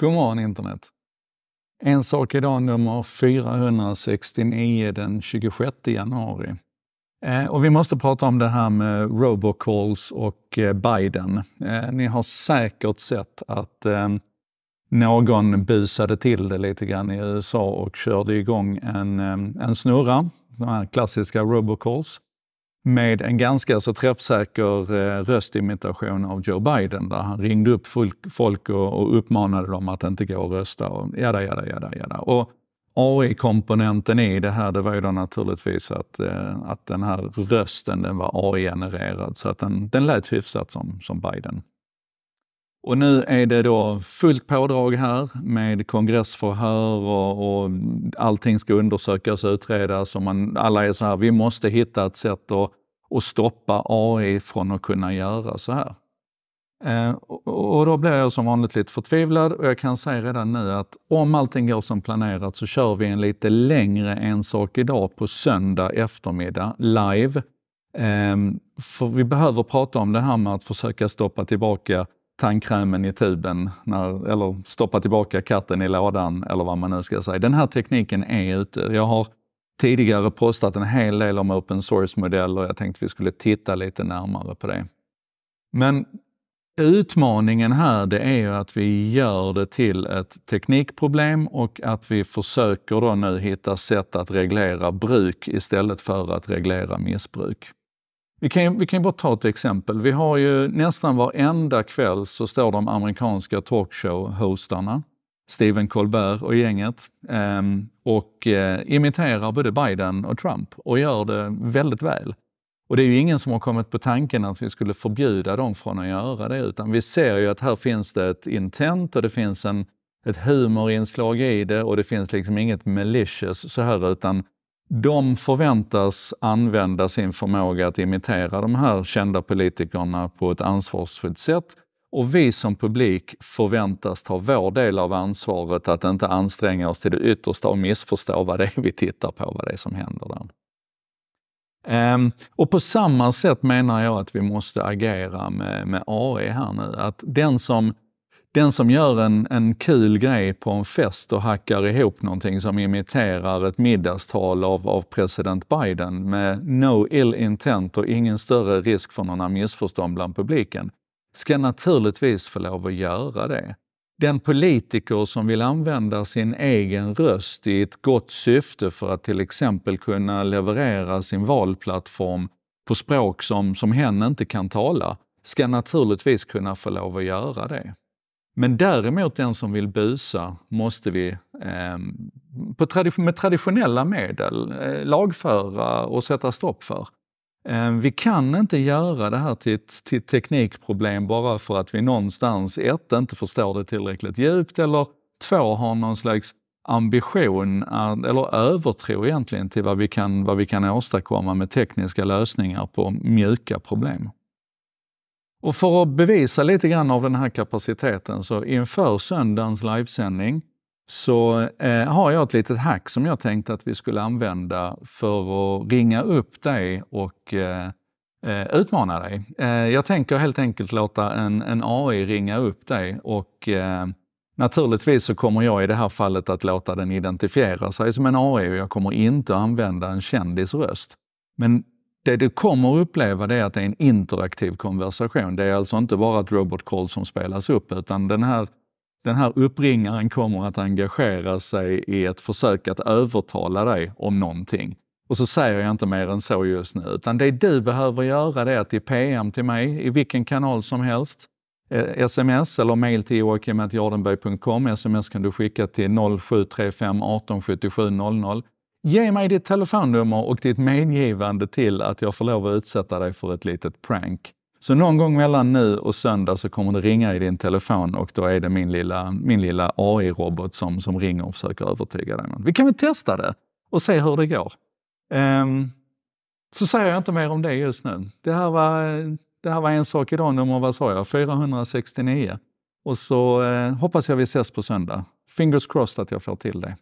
God morgon internet! En sak idag nummer 469 den 26 januari. Eh, och vi måste prata om det här med robocalls och eh, Biden. Eh, ni har säkert sett att någon busade till det lite grann i USA och körde igång en, en snurra, de här klassiska robocalls med en ganska så träffsäker eh, röstimitation av Joe Biden där han ringde upp folk och, uppmanade dem att inte gå och rösta och jada, jada, jada, jada. Och AI-komponenten i det här, det var ju då naturligtvis att, eh, att den här rösten den var AI-genererad så att den, den lät hyfsat som, som Biden. Och nu är det då fullt pådrag här med kongressförhör och, och allting ska undersökas och utredas. Och man, alla är så här, vi måste hitta ett sätt att, att stoppa AI från att kunna göra så här. Eh, och, och då blir jag som vanligt lite förtvivlad och jag kan säga redan nu att om allting går som planerat så kör vi en lite längre En sak idag på söndag eftermiddag live. Eh, för vi behöver prata om det här med att försöka stoppa tillbaka tandkrämen i tuben, när, eller stoppa tillbaka katten i lådan eller vad man nu ska säga. Den här tekniken är ute. Jag har tidigare postat en hel del om open source-modeller. och Jag tänkte vi skulle titta lite närmare på det. Men utmaningen här det är ju att vi gör det till ett teknikproblem och att vi försöker då nu hitta sätt att reglera bruk istället för att reglera missbruk. Vi kan, ju, vi kan bara ta ett exempel. Vi har ju nästan varenda kväll så står de amerikanska talkshow-hostarna, Stephen Colbert och gänget, eh, och eh, imiterar både Biden och Trump och gör det väldigt väl. Och det är ju ingen som har kommit på tanken att vi skulle förbjuda dem från att göra det, utan vi ser ju att här finns det ett intent och det finns en, ett humorinslag i det och det finns liksom inget malicious så här, utan de förväntas använda sin förmåga att imitera de här kända politikerna på ett ansvarsfullt sätt och vi som publik förväntas ta vår del av ansvaret att inte anstränga oss till det yttersta och missförstå vad det är vi tittar på, vad det är som händer där. Um, och på samma sätt menar jag att vi måste agera med, med AI här nu. Att den som den som gör en, en kul grej på en fest och hackar ihop någonting som imiterar ett middagstal av, av president Biden med no ill intent och ingen större risk för några missförstånd bland publiken, ska naturligtvis få lov att göra det. Den politiker som vill använda sin egen röst i ett gott syfte för att till exempel kunna leverera sin valplattform på språk som, som hen inte kan tala, ska naturligtvis kunna få lov att göra det. Men däremot den som vill busa måste vi eh, på tradition med traditionella medel eh, lagföra och sätta stopp för. Eh, vi kan inte göra det här till ett till teknikproblem bara för att vi någonstans, ett, inte förstår det tillräckligt djupt eller två, har någon slags ambition eller övertro egentligen till vad vi kan, vad vi kan åstadkomma med tekniska lösningar på mjuka problem. Och för att bevisa lite grann av den här kapaciteten så inför söndagens livesändning så eh, har jag ett litet hack som jag tänkte att vi skulle använda för att ringa upp dig och eh, eh utmana dig. Eh, jag tänker helt enkelt låta en, en AI ringa upp dig och eh, Naturligtvis så kommer jag i det här fallet att låta den identifiera sig som en AI och jag kommer inte använda en kändisröst. Men det du kommer uppleva det är att det är en interaktiv konversation. Det är alltså inte bara ett robot call som spelas upp, utan den här, den här uppringaren kommer att engagera sig i ett försök att övertala dig om någonting. Och så säger jag inte mer än så just nu, utan det du behöver göra det är att i PM till mig, i vilken kanal som helst, sms eh, eller mail till joakimjordenberg.com. Sms kan du skicka till 0735 18 00 Ge mig ditt telefonnummer och ditt medgivande till att jag får lov att utsätta dig för ett litet prank. Så någon gång mellan nu och söndag så kommer det ringa i din telefon och då är det min lilla, min lilla AI-robot som, som ringer och försöker övertyga dig. Vi kan väl testa det och se hur det går. Um, så säger jag inte mer om det just nu. Det här var, det här var en sak idag, nummer vad sa jag, 469. Och så eh, hoppas jag vi ses på söndag. Fingers crossed att jag får till det.